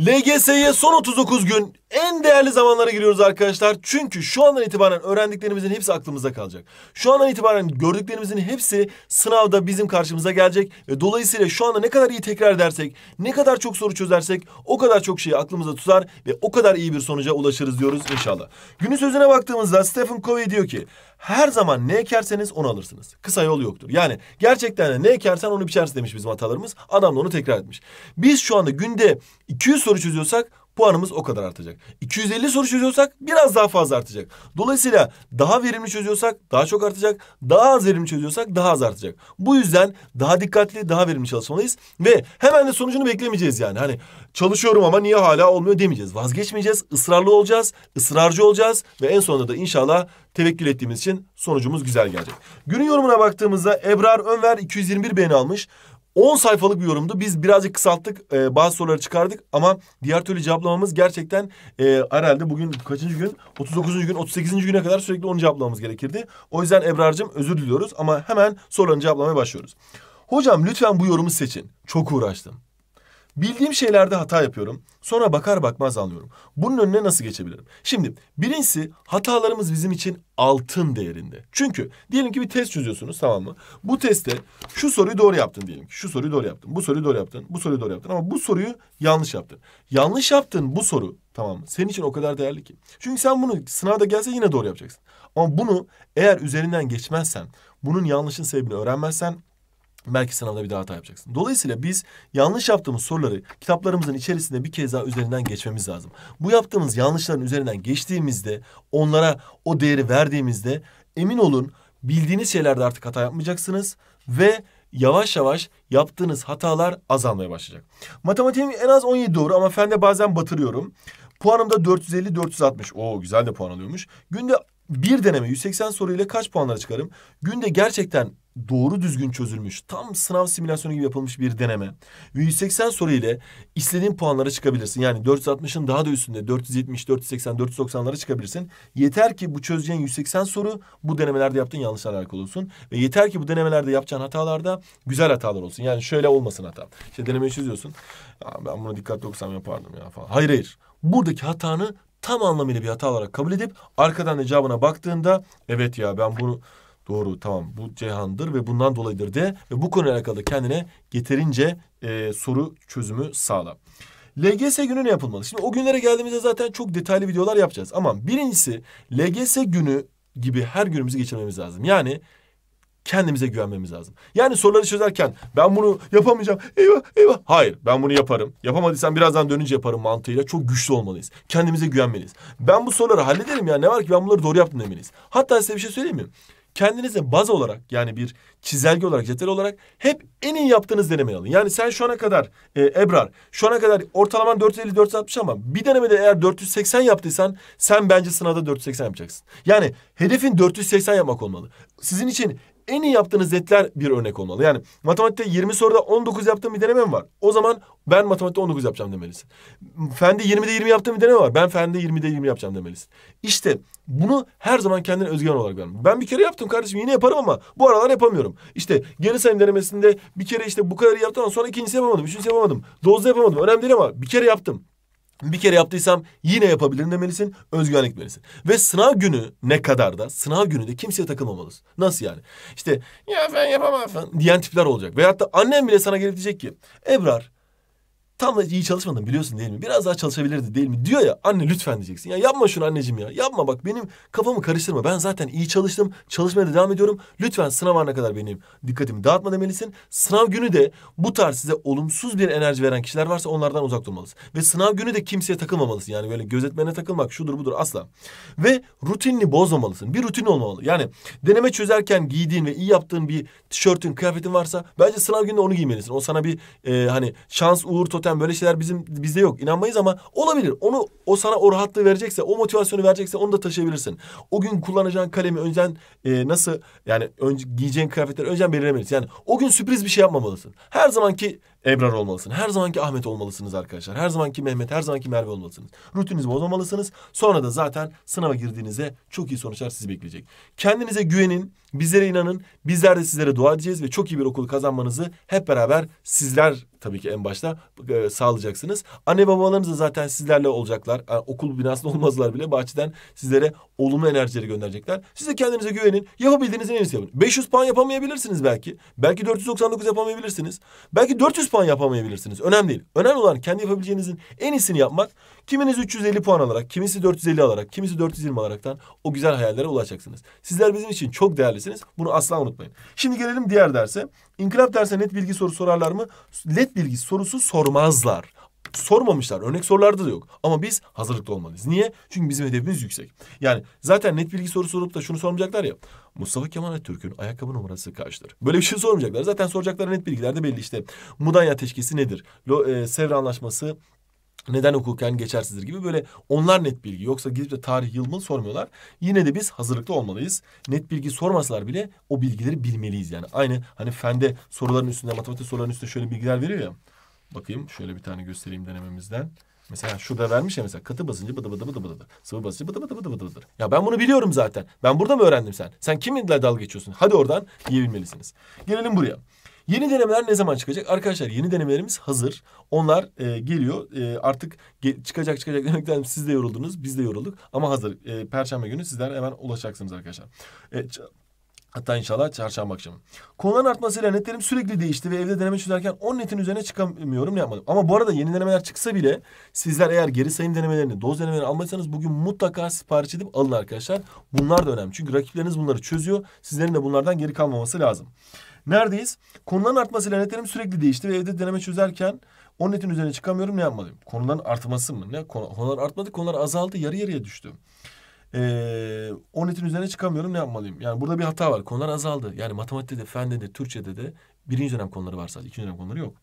LGS'ye son 39 gün en değerli zamanlara giriyoruz arkadaşlar. Çünkü şu andan itibaren öğrendiklerimizin hepsi aklımızda kalacak. Şu andan itibaren gördüklerimizin hepsi sınavda bizim karşımıza gelecek. Ve dolayısıyla şu anda ne kadar iyi tekrar dersek, ne kadar çok soru çözersek o kadar çok şeyi aklımızda tutar ve o kadar iyi bir sonuca ulaşırız diyoruz inşallah. Günün sözüne baktığımızda Stephen Covey diyor ki her zaman ne ekerseniz onu alırsınız. Kısa yol yoktur. Yani gerçekten de ne ekersen onu biçersin demiş bizim atalarımız. Adam da onu tekrar etmiş. Biz şu anda günde 200 soru çözüyorsak puanımız o kadar artacak. 250 soru çözüyorsak biraz daha fazla artacak. Dolayısıyla daha verimli çözüyorsak daha çok artacak. Daha az verimli çözüyorsak daha az artacak. Bu yüzden daha dikkatli, daha verimli çalışmalıyız ve hemen de sonucunu beklemeyeceğiz yani. Hani çalışıyorum ama niye hala olmuyor demeyeceğiz. Vazgeçmeyeceğiz, ısrarlı olacağız, ısrarcı olacağız ve en sonunda da inşallah tevekkül ettiğimiz için sonucumuz güzel gelecek. Günün yorumuna baktığımızda Ebrar Önver 221 beğeni almış. 10 sayfalık bir yorumdu. Biz birazcık kısalttık. E, bazı soruları çıkardık ama diğer türlü cevaplamamız gerçekten e, herhalde bugün kaçıncı gün? 39. gün, 38. güne kadar sürekli onu cevaplamamız gerekirdi. O yüzden Ebrar'cığım özür diliyoruz ama hemen sorularını cevaplamaya başlıyoruz. Hocam lütfen bu yorumu seçin. Çok uğraştım. Bildiğim şeylerde hata yapıyorum. Sonra bakar bakmaz anlıyorum. Bunun önüne nasıl geçebilirim? Şimdi birincisi hatalarımız bizim için altın değerinde. Çünkü diyelim ki bir test çözüyorsunuz tamam mı? Bu testte şu soruyu doğru yaptın diyelim ki. Şu soruyu doğru yaptın. Bu soruyu doğru yaptın. Bu soruyu doğru yaptın. Ama bu soruyu yanlış yaptın. Yanlış yaptın bu soru tamam mı? Senin için o kadar değerli ki. Çünkü sen bunu sınavda gelse yine doğru yapacaksın. Ama bunu eğer üzerinden geçmezsen, bunun yanlışın sebebini öğrenmezsen Belki sınavda bir daha hata yapacaksın. Dolayısıyla biz yanlış yaptığımız soruları kitaplarımızın içerisinde bir kez daha üzerinden geçmemiz lazım. Bu yaptığımız yanlışların üzerinden geçtiğimizde, onlara o değeri verdiğimizde emin olun bildiğiniz şeylerde artık hata yapmayacaksınız ve yavaş yavaş yaptığınız hatalar azalmaya başlayacak. Matematiğim en az 17 doğru ama fende bazen batırıyorum. Puanım da 450-460. Oo güzel de puan alıyormuş. Günde bir deneme 180 soruyla kaç puanlara çıkarım? Günde gerçekten doğru düzgün çözülmüş, tam sınav simülasyonu gibi yapılmış bir deneme. Ve 180 soru ile istediğin puanlara çıkabilirsin. Yani 460'ın daha da üstünde 470, 480, 490'lara çıkabilirsin. Yeter ki bu çözeceğin 180 soru bu denemelerde yaptığın yanlışlarla alakalı olsun. Ve yeter ki bu denemelerde yapacağın hatalarda güzel hatalar olsun. Yani şöyle olmasın hata. İşte denemeyi çözüyorsun. Ya ben buna dikkatli okusam yapardım ya falan. Hayır hayır. Buradaki hatanı tam anlamıyla bir hata olarak kabul edip arkadan icabına baktığında evet ya ben bunu doğru tamam bu Ceyhan'dır ve bundan dolayıdır de ve bu konuyla alakalı kendine yeterince e, soru çözümü sağla. LGS günü ne yapılmalı? Şimdi o günlere geldiğimizde zaten çok detaylı videolar yapacağız. Ama birincisi LGS günü gibi her günümüzü geçirmemiz lazım. Yani kendimize güvenmemiz lazım. Yani soruları çözerken ben bunu yapamayacağım. Eyvah eyvah. Hayır ben bunu yaparım. Yapamadıysam birazdan dönünce yaparım mantığıyla çok güçlü olmalıyız. Kendimize güvenmeliyiz. Ben bu soruları hallederim ya ne var ki ben bunları doğru yaptım demeliyiz. Hatta size bir şey söyleyeyim mi? Kendinize baz olarak yani bir çizelge olarak, cetvel olarak hep en iyi yaptığınız denemeyi alın. Yani sen şu ana kadar e, Ebrar, şu ana kadar ortalaman 450-460 ama bir denemede eğer 480 yaptıysan sen bence sınavda 480 yapacaksın. Yani hedefin 480 yapmak olmalı. Sizin için en iyi yaptığınız netler bir örnek olmalı. Yani matematikte 20 soruda 19 yaptığım bir deneme var? O zaman ben matematikte 19 yapacağım demelisin. Fende 20'de 20 yaptığım bir deneme var. Ben fende 20'de 20 yapacağım demelisin. İşte bunu her zaman kendine özgüven olarak vermem. Ben bir kere yaptım kardeşim yine yaparım ama bu aralar yapamıyorum. İşte geri sayım denemesinde bir kere işte bu kadar yaptım sonra ikincisi yapamadım. Üçüncüsü yapamadım. Dozda yapamadım. Önemli değil ama bir kere yaptım. Bir kere yaptıysam yine yapabilirim demelisin, özgüvenle gitmelisin. Ve sınav günü ne kadar da sınav günü de kimseye takılmamalısın. Nasıl yani? İşte ya ben yapamam falan diyen tipler olacak. Veyahut da annem bile sana gelip diyecek ki Ebrar Tam da iyi çalışmadım biliyorsun değil mi? Biraz daha çalışabilirdi değil mi? Diyor ya anne lütfen diyeceksin. Ya yapma şunu anneciğim ya. Yapma bak benim kafamı karıştırma. Ben zaten iyi çalıştım. Çalışmaya da devam ediyorum. Lütfen sınav ana kadar benim dikkatimi dağıtma demelisin. Sınav günü de bu tarz size olumsuz bir enerji veren kişiler varsa onlardan uzak durmalısın. Ve sınav günü de kimseye takılmamalısın. Yani böyle gözetmene takılmak şudur budur asla. Ve rutinini bozmamalısın. Bir rutin olmamalı. Yani deneme çözerken giydiğin ve iyi yaptığın bir tişörtün, kıyafetin varsa bence sınav günü onu giymelisin. O sana bir e, hani şans, uğur, totem Gerçekten böyle şeyler bizim bizde yok. İnanmayız ama olabilir. Onu o sana o rahatlığı verecekse, o motivasyonu verecekse onu da taşıyabilirsin. O gün kullanacağın kalemi önceden e, nasıl yani önce giyeceğin kıyafetleri önceden belirlemelisin. Yani o gün sürpriz bir şey yapmamalısın. Her zamanki Ebrar olmalısınız. Her zamanki Ahmet olmalısınız arkadaşlar. Her zamanki Mehmet, her zamanki Merve olmalısınız. Rutininizi bozmamalısınız. Sonra da zaten sınava girdiğinizde çok iyi sonuçlar sizi bekleyecek. Kendinize güvenin, bizlere inanın. Bizler de sizlere dua edeceğiz ve çok iyi bir okul kazanmanızı hep beraber sizler tabii ki en başta e, sağlayacaksınız. Anne babalarınız da zaten sizlerle olacaklar. Yani okul binasında olmazlar bile bahçeden sizlere olumlu enerjileri gönderecekler. Siz de kendinize güvenin. Yapabildiğinizin en iyisi yapın. 500 puan yapamayabilirsiniz belki. Belki 499 yapamayabilirsiniz. Belki 400 puan yapamayabilirsiniz. Önemli değil. Önemli olan kendi yapabileceğinizin en iyisini yapmak. Kiminiz 350 puan alarak, kimisi 450 alarak, kimisi 420 alaraktan o güzel hayallere ulaşacaksınız. Sizler bizim için çok değerlisiniz. Bunu asla unutmayın. Şimdi gelelim diğer derse. İnkılap derse net bilgi soru sorarlar mı? Net bilgi sorusu sormazlar. Sormamışlar. Örnek sorularda da yok. Ama biz hazırlıklı olmalıyız. Niye? Çünkü bizim hedefimiz yüksek. Yani zaten net bilgi soru sorup da şunu sormayacaklar ya. Mustafa Kemal Atatürk'ün ayakkabı numarası kaçtır? Böyle bir şey sormayacaklar. Zaten soracakları net bilgiler de belli işte. Mudanya Teşkisi nedir? Lo, e, Sevr Anlaşması neden hukuken geçersizdir gibi böyle onlar net bilgi. Yoksa gidip de tarih yıl sormuyorlar. Yine de biz hazırlıklı olmalıyız. Net bilgi sormasalar bile o bilgileri bilmeliyiz yani. Aynı hani fende soruların üstünde matematik soruların üstünde şöyle bilgiler veriyor ya. Bakayım şöyle bir tane göstereyim denememizden. Mesela şurada vermiş ya mesela katı basıncı bıdı bıdı bıdı bıdıdır. Sıvı basıncı bıdı bıdı bıdı bıdı bıdır. Ya ben bunu biliyorum zaten. Ben burada mı öğrendim sen? Sen kiminle dalga geçiyorsun? Hadi oradan diyebilmelisiniz. Gelelim buraya. Yeni denemeler ne zaman çıkacak? Arkadaşlar yeni denemelerimiz hazır. Onlar e, geliyor. E, artık ge- çıkacak çıkacak demekten siz de yoruldunuz. Biz de yorulduk. Ama hazır. E, Perşembe günü sizler hemen ulaşacaksınız arkadaşlar. E, Hatta inşallah çarşamba akşamı. Konuların artmasıyla netlerim sürekli değişti ve evde deneme çözerken 10 netin üzerine çıkamıyorum ne yapmadım. Ama bu arada yeni denemeler çıksa bile sizler eğer geri sayım denemelerini, doz denemelerini almadıysanız bugün mutlaka sipariş edip alın arkadaşlar. Bunlar da önemli. Çünkü rakipleriniz bunları çözüyor. Sizlerin de bunlardan geri kalmaması lazım. Neredeyiz? Konuların artmasıyla netlerim sürekli değişti ve evde deneme çözerken 10 netin üzerine çıkamıyorum ne yapmalıyım? Konuların artması mı? Ne? Konular artmadı, konular azaldı, yarı yarıya düştü. Ee, 12'nin üzerine çıkamıyorum ne yapmalıyım? Yani burada bir hata var. Konular azaldı. Yani matematikte de, fende de, Türkçe'de de birinci dönem konuları varsa ikinci dönem konuları yok.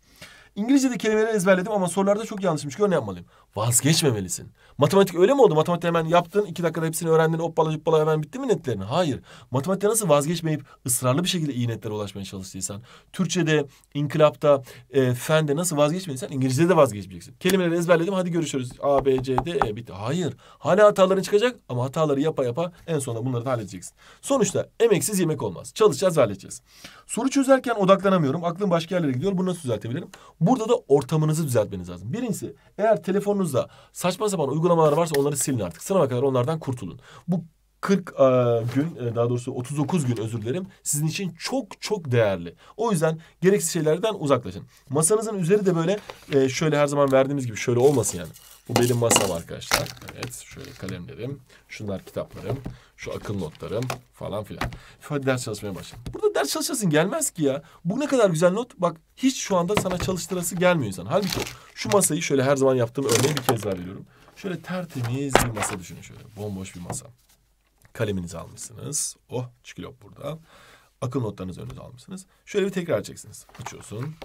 İngilizce'de kelimeleri ezberledim ama sorularda çok yanlışmış. Göre ne yapmalıyım? Vazgeçmemelisin. Matematik öyle mi oldu? Matematik hemen yaptın. iki dakikada hepsini öğrendin. Hoppala hoppala hemen bitti mi netlerini? Hayır. Matematikte nasıl vazgeçmeyip ısrarlı bir şekilde iyi netlere ulaşmaya çalıştıysan. Türkçe'de, inkılapta, e, fende nasıl vazgeçmediysen İngilizce'de de vazgeçmeyeceksin. Kelimeleri ezberledim. Hadi görüşürüz. A, B, C, D, E bitti. Hayır. Hala hataların çıkacak ama hataları yapa yapa en sonunda bunları da halledeceksin. Sonuçta emeksiz yemek olmaz. Çalışacağız halledeceğiz. Soru çözerken odaklanamıyorum. Aklım başka yerlere gidiyor. Bunu nasıl düzeltebilirim? Burada da ortamınızı düzeltmeniz lazım. Birincisi eğer telefonunuzda saçma sapan uygulamalar varsa onları silin artık. Sınava kadar onlardan kurtulun. Bu 40 e, gün e, daha doğrusu 39 gün özür dilerim sizin için çok çok değerli. O yüzden gereksiz şeylerden uzaklaşın. Masanızın üzeri de böyle e, şöyle her zaman verdiğimiz gibi şöyle olmasın yani. Bu benim masam arkadaşlar. Evet şöyle kalemlerim. Şunlar kitaplarım. Şu akıl notlarım falan filan. Hadi ders çalışmaya başlayalım. Burada ders çalışasın gelmez ki ya. Bu ne kadar güzel not. Bak hiç şu anda sana çalıştırası gelmiyor insan. Halbuki şu masayı şöyle her zaman yaptığım örneği bir kez daha veriyorum. Şöyle tertemiz bir masa düşünün şöyle. Bomboş bir masa. Kaleminizi almışsınız. Oh çikilop burada akıl notlarınızı önünüze almışsınız. Şöyle bir tekrar edeceksiniz. Açıyorsun.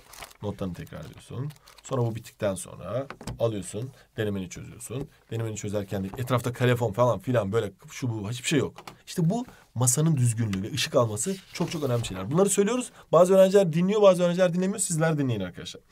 Notlarını tekrar ediyorsun. Sonra bu bittikten sonra alıyorsun. Denemeni çözüyorsun. Denemeni çözerken de etrafta kalefon falan filan böyle şu bu hiçbir şey yok. İşte bu masanın düzgünlüğü ve ışık alması çok çok önemli şeyler. Bunları söylüyoruz. Bazı öğrenciler dinliyor bazı öğrenciler dinlemiyor. Sizler dinleyin arkadaşlar.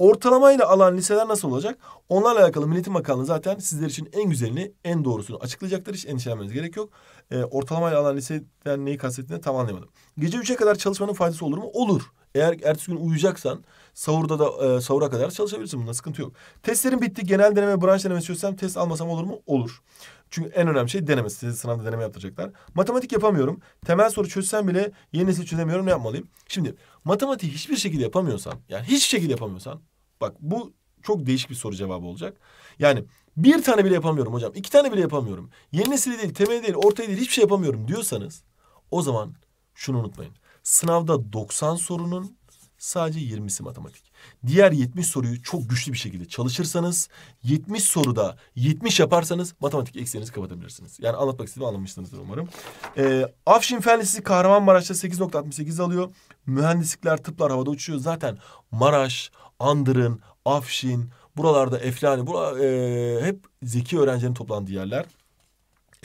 Ortalamayla alan liseler nasıl olacak? Onlarla alakalı Milliyetin Bakanlığı zaten sizler için en güzelini, en doğrusunu açıklayacaktır. Hiç endişelenmeniz gerek yok. E, ortalamayla alan liseden neyi kastettiğini tam anlayamadım. Gece 3'e kadar çalışmanın faydası olur mu? Olur. Eğer ertesi gün uyuyacaksan sahurda da e, sahura kadar çalışabilirsin. Bunda sıkıntı yok. Testlerin bitti. Genel deneme, branş denemesi çözsem test almasam olur mu? Olur. Çünkü en önemli şey deneme. Size sınavda deneme yaptıracaklar. Matematik yapamıyorum. Temel soru çözsem bile yeni nesil çözemiyorum. Ne yapmalıyım? Şimdi matematiği hiçbir şekilde yapamıyorsan, yani hiçbir şekilde yapamıyorsan Bak bu çok değişik bir soru cevabı olacak. Yani bir tane bile yapamıyorum hocam. iki tane bile yapamıyorum. Yeni nesil değil, temeli değil, ortaya değil hiçbir şey yapamıyorum diyorsanız o zaman şunu unutmayın. Sınavda 90 sorunun Sadece 20'si matematik. Diğer 70 soruyu çok güçlü bir şekilde çalışırsanız 70 soruda 70 yaparsanız matematik ekseninizi kapatabilirsiniz. Yani anlatmak istediğimi anlamışsınızdır umarım. Ee, Afşin Fen Lisesi Kahramanmaraş'ta 8.68 alıyor. Mühendislikler, tıplar havada uçuyor. Zaten Maraş, Andırın, Afşin, buralarda Eflani, bura, e, hep zeki öğrencilerin toplandığı yerler.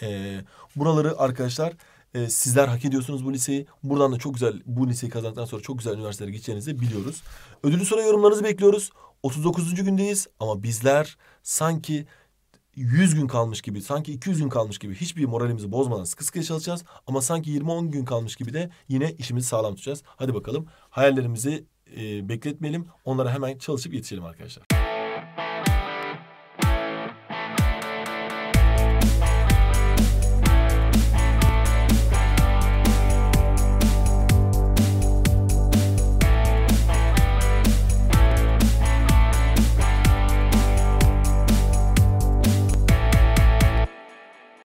E, buraları arkadaşlar e, sizler hak ediyorsunuz bu liseyi. Buradan da çok güzel bu liseyi kazandıktan sonra çok güzel üniversitelere gideceğinizi biliyoruz. Ödüllü sonra yorumlarınızı bekliyoruz. 39. gündeyiz ama bizler sanki 100 gün kalmış gibi, sanki 200 gün kalmış gibi hiçbir moralimizi bozmadan sıkı sıkıya çalışacağız. Ama sanki 20-10 gün kalmış gibi de yine işimizi sağlam tutacağız. Hadi bakalım hayallerimizi e, bekletmeyelim. Onlara hemen çalışıp yetişelim arkadaşlar.